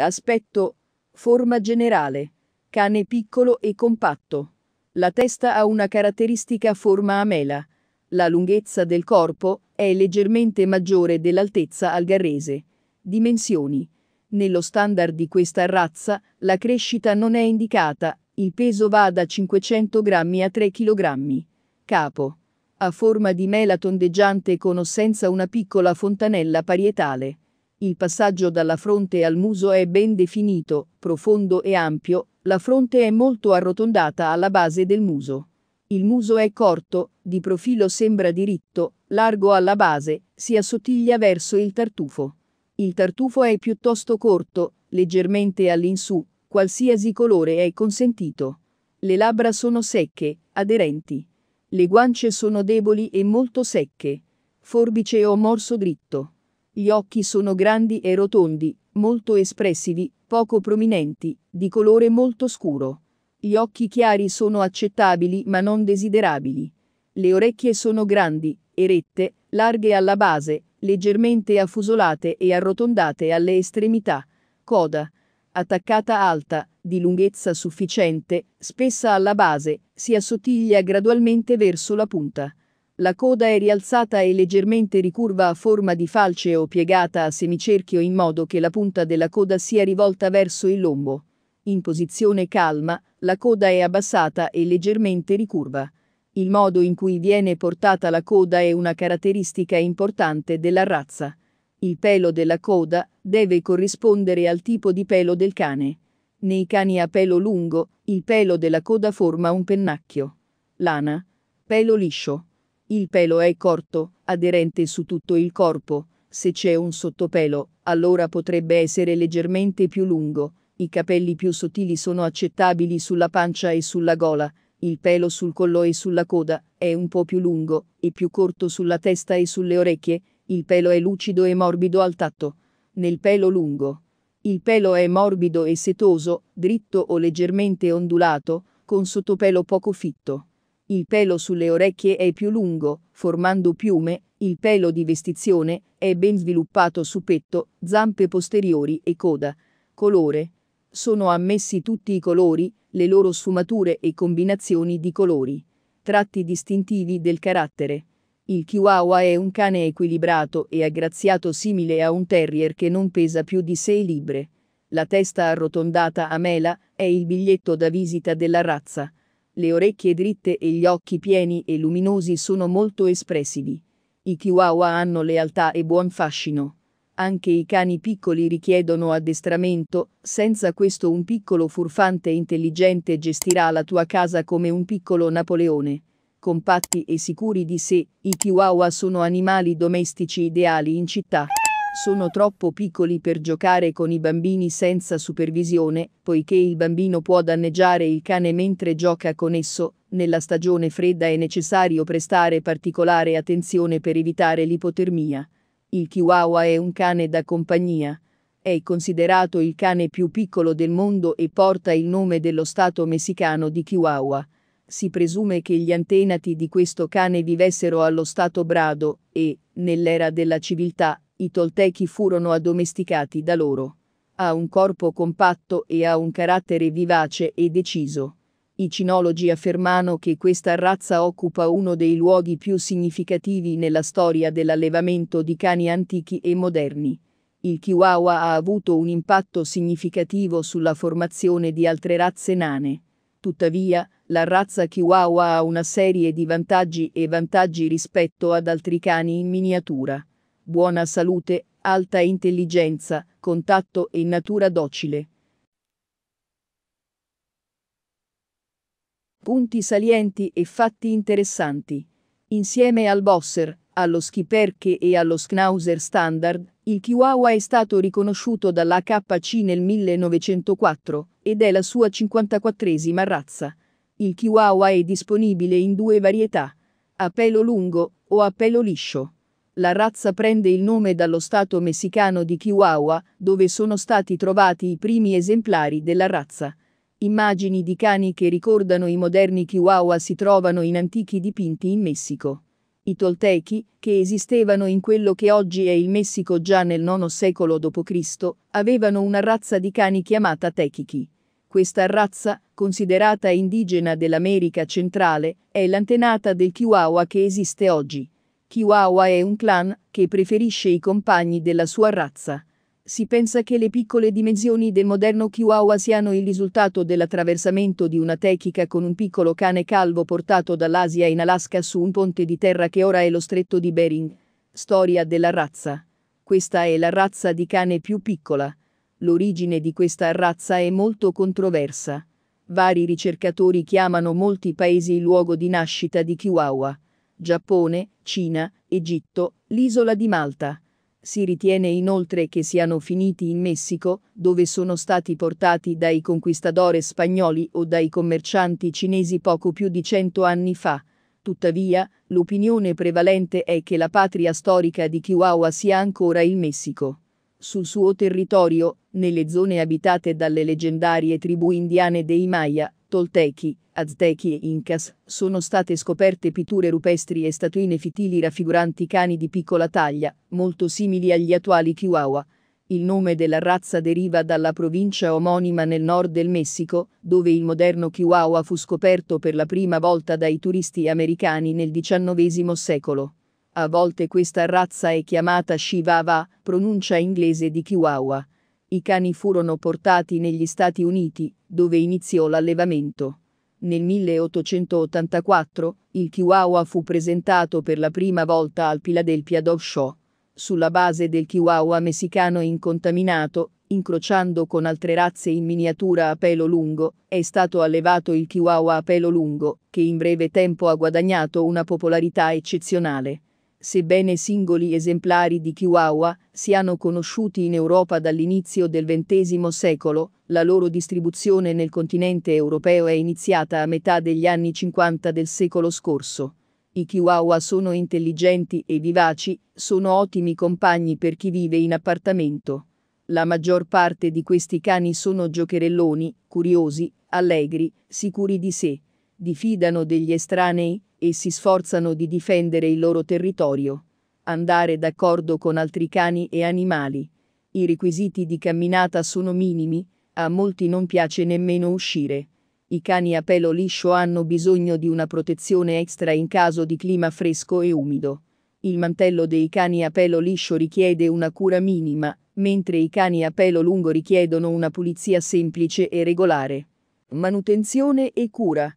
Aspetto, forma generale, cane piccolo e compatto. La testa ha una caratteristica forma a mela. La lunghezza del corpo è leggermente maggiore dell'altezza algarrese. Dimensioni. Nello standard di questa razza, la crescita non è indicata, il peso va da 500 grammi a 3 kg. Capo. A forma di mela tondeggiante con o senza una piccola fontanella parietale. Il passaggio dalla fronte al muso è ben definito, profondo e ampio, la fronte è molto arrotondata alla base del muso. Il muso è corto, di profilo sembra diritto, largo alla base, si assottiglia verso il tartufo. Il tartufo è piuttosto corto, leggermente all'insù, qualsiasi colore è consentito. Le labbra sono secche, aderenti. Le guance sono deboli e molto secche. Forbice o morso dritto. Gli occhi sono grandi e rotondi, molto espressivi, poco prominenti, di colore molto scuro. Gli occhi chiari sono accettabili ma non desiderabili. Le orecchie sono grandi, erette, larghe alla base, leggermente affusolate e arrotondate alle estremità. Coda. Attaccata alta, di lunghezza sufficiente, spessa alla base, si assottiglia gradualmente verso la punta. La coda è rialzata e leggermente ricurva a forma di falce o piegata a semicerchio in modo che la punta della coda sia rivolta verso il lombo. In posizione calma, la coda è abbassata e leggermente ricurva. Il modo in cui viene portata la coda è una caratteristica importante della razza. Il pelo della coda deve corrispondere al tipo di pelo del cane. Nei cani a pelo lungo, il pelo della coda forma un pennacchio. Lana. Pelo liscio il pelo è corto, aderente su tutto il corpo, se c'è un sottopelo, allora potrebbe essere leggermente più lungo, i capelli più sottili sono accettabili sulla pancia e sulla gola, il pelo sul collo e sulla coda è un po' più lungo e più corto sulla testa e sulle orecchie, il pelo è lucido e morbido al tatto. Nel pelo lungo. Il pelo è morbido e setoso, dritto o leggermente ondulato, con sottopelo poco fitto il pelo sulle orecchie è più lungo, formando piume, il pelo di vestizione è ben sviluppato su petto, zampe posteriori e coda. Colore. Sono ammessi tutti i colori, le loro sfumature e combinazioni di colori. Tratti distintivi del carattere. Il Chihuahua è un cane equilibrato e aggraziato simile a un terrier che non pesa più di 6 libbre. La testa arrotondata a mela è il biglietto da visita della razza. Le orecchie dritte e gli occhi pieni e luminosi sono molto espressivi. I chihuahua hanno lealtà e buon fascino. Anche i cani piccoli richiedono addestramento, senza questo un piccolo furfante intelligente gestirà la tua casa come un piccolo Napoleone. Compatti e sicuri di sé, i chihuahua sono animali domestici ideali in città sono troppo piccoli per giocare con i bambini senza supervisione, poiché il bambino può danneggiare il cane mentre gioca con esso, nella stagione fredda è necessario prestare particolare attenzione per evitare l'ipotermia. Il Chihuahua è un cane da compagnia. È considerato il cane più piccolo del mondo e porta il nome dello stato messicano di Chihuahua si presume che gli antenati di questo cane vivessero allo stato brado e, nell'era della civiltà, i Toltechi furono addomesticati da loro. Ha un corpo compatto e ha un carattere vivace e deciso. I cinologi affermano che questa razza occupa uno dei luoghi più significativi nella storia dell'allevamento di cani antichi e moderni. Il Chihuahua ha avuto un impatto significativo sulla formazione di altre razze nane. Tuttavia, la razza Chihuahua ha una serie di vantaggi e vantaggi rispetto ad altri cani in miniatura buona salute, alta intelligenza, contatto e natura docile. Punti salienti e fatti interessanti. Insieme al Bosser, allo Schiperke e allo Schnauzer Standard, il Chihuahua è stato riconosciuto dall'AKC nel 1904 ed è la sua 54esima razza. Il Chihuahua è disponibile in due varietà, a pelo lungo o a pelo liscio. La razza prende il nome dallo stato messicano di Chihuahua, dove sono stati trovati i primi esemplari della razza. Immagini di cani che ricordano i moderni Chihuahua si trovano in antichi dipinti in Messico. I Toltechi, che esistevano in quello che oggi è il Messico già nel IX secolo d.C., avevano una razza di cani chiamata Techichi. Questa razza, considerata indigena dell'America centrale, è l'antenata del Chihuahua che esiste oggi. Chihuahua è un clan che preferisce i compagni della sua razza. Si pensa che le piccole dimensioni del moderno Chihuahua siano il risultato dell'attraversamento di una techica con un piccolo cane calvo portato dall'Asia in Alaska su un ponte di terra che ora è lo stretto di Bering. Storia della razza. Questa è la razza di cane più piccola. L'origine di questa razza è molto controversa. Vari ricercatori chiamano molti paesi il luogo di nascita di Chihuahua. Giappone, Cina, Egitto, l'isola di Malta. Si ritiene inoltre che siano finiti in Messico, dove sono stati portati dai conquistadores spagnoli o dai commercianti cinesi poco più di cento anni fa. Tuttavia, l'opinione prevalente è che la patria storica di Chihuahua sia ancora il Messico. Sul suo territorio, nelle zone abitate dalle leggendarie tribù indiane dei Maya, Toltechi, aztechi e incas, sono state scoperte pitture rupestri e statuine fitili raffiguranti cani di piccola taglia, molto simili agli attuali chihuahua. Il nome della razza deriva dalla provincia omonima nel nord del Messico, dove il moderno chihuahua fu scoperto per la prima volta dai turisti americani nel XIX secolo. A volte questa razza è chiamata Shivava, pronuncia inglese di Chihuahua. I cani furono portati negli Stati Uniti, dove iniziò l'allevamento. Nel 1884, il Chihuahua fu presentato per la prima volta al Philadelphia Dog Show, sulla base del Chihuahua messicano incontaminato, incrociando con altre razze in miniatura a pelo lungo, è stato allevato il Chihuahua a pelo lungo, che in breve tempo ha guadagnato una popolarità eccezionale. Sebbene singoli esemplari di Chihuahua siano conosciuti in Europa dall'inizio del XX secolo, la loro distribuzione nel continente europeo è iniziata a metà degli anni 50 del secolo scorso. I Chihuahua sono intelligenti e vivaci, sono ottimi compagni per chi vive in appartamento. La maggior parte di questi cani sono giocherelloni, curiosi, allegri, sicuri di sé. Diffidano degli estranei, e si sforzano di difendere il loro territorio. Andare d'accordo con altri cani e animali. I requisiti di camminata sono minimi, a molti non piace nemmeno uscire. I cani a pelo liscio hanno bisogno di una protezione extra in caso di clima fresco e umido. Il mantello dei cani a pelo liscio richiede una cura minima, mentre i cani a pelo lungo richiedono una pulizia semplice e regolare. Manutenzione e cura.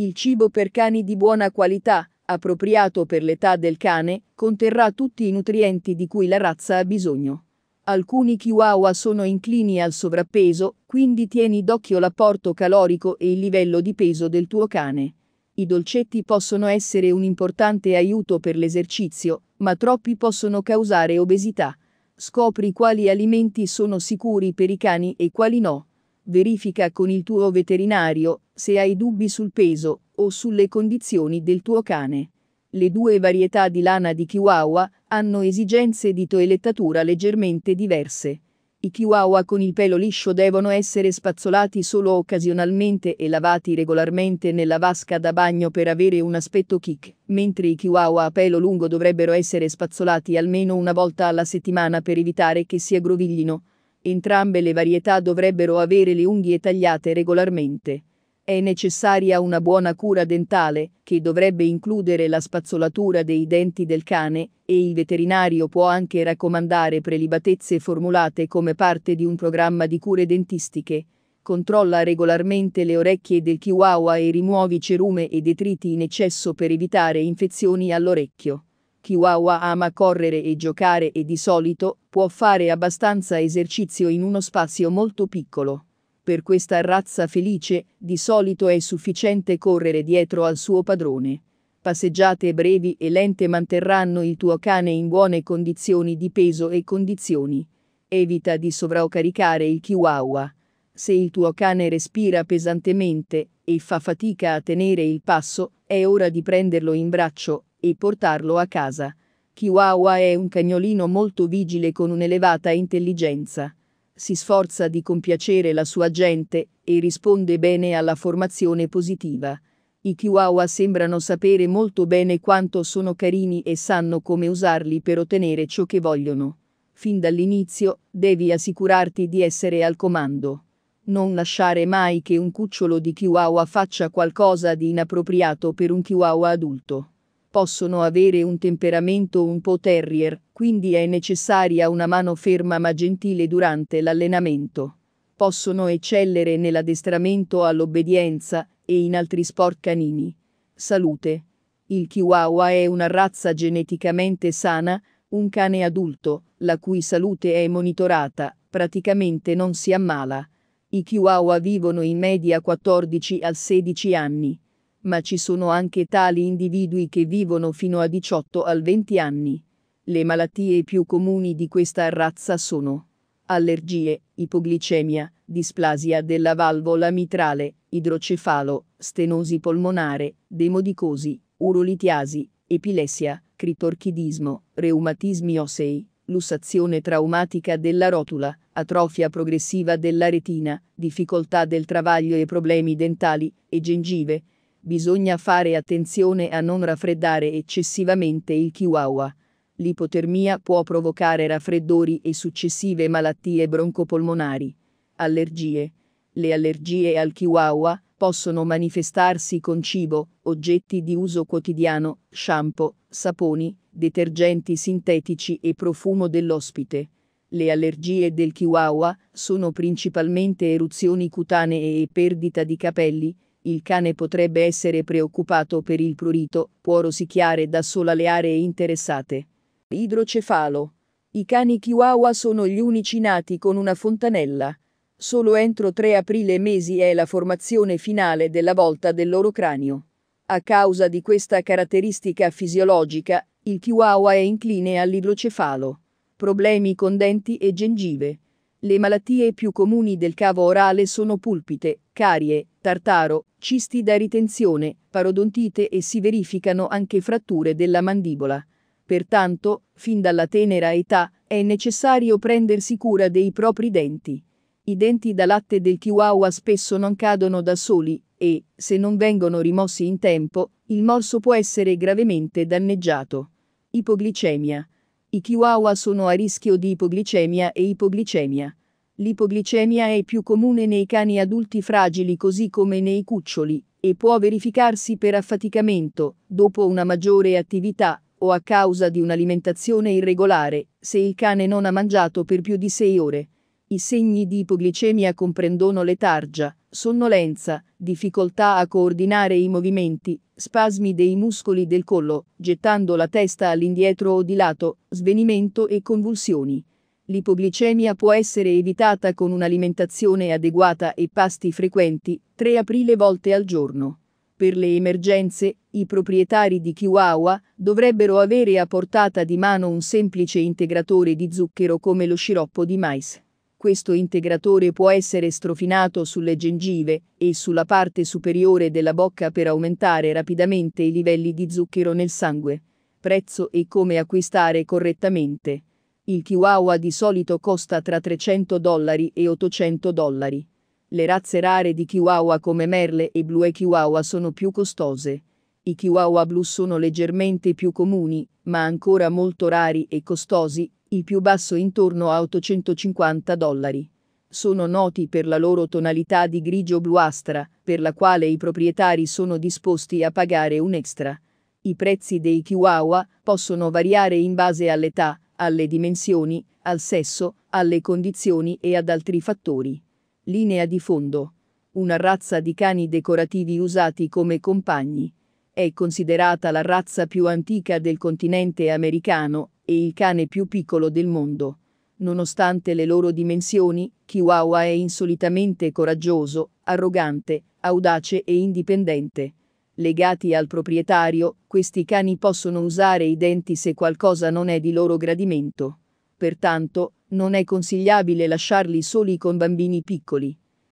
Il cibo per cani di buona qualità, appropriato per l'età del cane, conterrà tutti i nutrienti di cui la razza ha bisogno. Alcuni chihuahua sono inclini al sovrappeso, quindi tieni d'occhio l'apporto calorico e il livello di peso del tuo cane. I dolcetti possono essere un importante aiuto per l'esercizio, ma troppi possono causare obesità. Scopri quali alimenti sono sicuri per i cani e quali no verifica con il tuo veterinario se hai dubbi sul peso o sulle condizioni del tuo cane. Le due varietà di lana di Chihuahua hanno esigenze di toelettatura leggermente diverse. I Chihuahua con il pelo liscio devono essere spazzolati solo occasionalmente e lavati regolarmente nella vasca da bagno per avere un aspetto kick, mentre i Chihuahua a pelo lungo dovrebbero essere spazzolati almeno una volta alla settimana per evitare che si aggroviglino. Entrambe le varietà dovrebbero avere le unghie tagliate regolarmente. È necessaria una buona cura dentale, che dovrebbe includere la spazzolatura dei denti del cane, e il veterinario può anche raccomandare prelibatezze formulate come parte di un programma di cure dentistiche. Controlla regolarmente le orecchie del chihuahua e rimuovi cerume e detriti in eccesso per evitare infezioni all'orecchio. Chihuahua ama correre e giocare e di solito può fare abbastanza esercizio in uno spazio molto piccolo. Per questa razza felice, di solito è sufficiente correre dietro al suo padrone. Passeggiate brevi e lente manterranno il tuo cane in buone condizioni di peso e condizioni. Evita di sovraccaricare il chihuahua. Se il tuo cane respira pesantemente e fa fatica a tenere il passo, è ora di prenderlo in braccio e portarlo a casa. Chihuahua è un cagnolino molto vigile con un'elevata intelligenza. Si sforza di compiacere la sua gente e risponde bene alla formazione positiva. I Chihuahua sembrano sapere molto bene quanto sono carini e sanno come usarli per ottenere ciò che vogliono. Fin dall'inizio, devi assicurarti di essere al comando non lasciare mai che un cucciolo di chihuahua faccia qualcosa di inappropriato per un chihuahua adulto possono avere un temperamento un po' terrier, quindi è necessaria una mano ferma ma gentile durante l'allenamento. Possono eccellere nell'addestramento all'obbedienza e in altri sport canini. Salute. Il Chihuahua è una razza geneticamente sana, un cane adulto, la cui salute è monitorata, praticamente non si ammala. I Chihuahua vivono in media 14 al 16 anni ma ci sono anche tali individui che vivono fino a 18 al 20 anni. Le malattie più comuni di questa razza sono allergie, ipoglicemia, displasia della valvola mitrale, idrocefalo, stenosi polmonare, demodicosi, urolitiasi, epilessia, critorchidismo, reumatismi ossei, lussazione traumatica della rotula, atrofia progressiva della retina, difficoltà del travaglio e problemi dentali e gengive, Bisogna fare attenzione a non raffreddare eccessivamente il chihuahua. L'ipotermia può provocare raffreddori e successive malattie broncopolmonari. Allergie. Le allergie al chihuahua possono manifestarsi con cibo, oggetti di uso quotidiano, shampoo, saponi, detergenti sintetici e profumo dell'ospite. Le allergie del chihuahua sono principalmente eruzioni cutanee e perdita di capelli, il cane potrebbe essere preoccupato per il prurito, può rosicchiare da sola le aree interessate. Idrocefalo. I cani chihuahua sono gli unici nati con una fontanella. Solo entro 3 aprile mesi è la formazione finale della volta del loro cranio. A causa di questa caratteristica fisiologica, il chihuahua è incline all'idrocefalo. Problemi con denti e gengive. Le malattie più comuni del cavo orale sono pulpite, carie, tartaro, cisti da ritenzione, parodontite e si verificano anche fratture della mandibola. Pertanto, fin dalla tenera età, è necessario prendersi cura dei propri denti. I denti da latte del chihuahua spesso non cadono da soli e, se non vengono rimossi in tempo, il morso può essere gravemente danneggiato. Ipoglicemia. I chihuahua sono a rischio di ipoglicemia e ipoglicemia L'ipoglicemia è più comune nei cani adulti fragili così come nei cuccioli, e può verificarsi per affaticamento, dopo una maggiore attività, o a causa di un'alimentazione irregolare, se il cane non ha mangiato per più di 6 ore. I segni di ipoglicemia comprendono letargia, sonnolenza, difficoltà a coordinare i movimenti, spasmi dei muscoli del collo, gettando la testa all'indietro o di lato, svenimento e convulsioni. L'ipoglicemia può essere evitata con un'alimentazione adeguata e pasti frequenti, 3 aprile volte al giorno. Per le emergenze, i proprietari di Chihuahua dovrebbero avere a portata di mano un semplice integratore di zucchero come lo sciroppo di mais. Questo integratore può essere strofinato sulle gengive e sulla parte superiore della bocca per aumentare rapidamente i livelli di zucchero nel sangue. Prezzo e come acquistare correttamente. Il chihuahua di solito costa tra 300 dollari e 800 dollari. Le razze rare di chihuahua come merle e blu e chihuahua sono più costose. I chihuahua blu sono leggermente più comuni, ma ancora molto rari e costosi, il più basso intorno a 850 dollari. Sono noti per la loro tonalità di grigio bluastra, per la quale i proprietari sono disposti a pagare un extra. I prezzi dei chihuahua possono variare in base all'età, alle dimensioni, al sesso, alle condizioni e ad altri fattori. Linea di fondo. Una razza di cani decorativi usati come compagni. È considerata la razza più antica del continente americano e il cane più piccolo del mondo. Nonostante le loro dimensioni, Chihuahua è insolitamente coraggioso, arrogante, audace e indipendente legati al proprietario, questi cani possono usare i denti se qualcosa non è di loro gradimento. Pertanto, non è consigliabile lasciarli soli con bambini piccoli.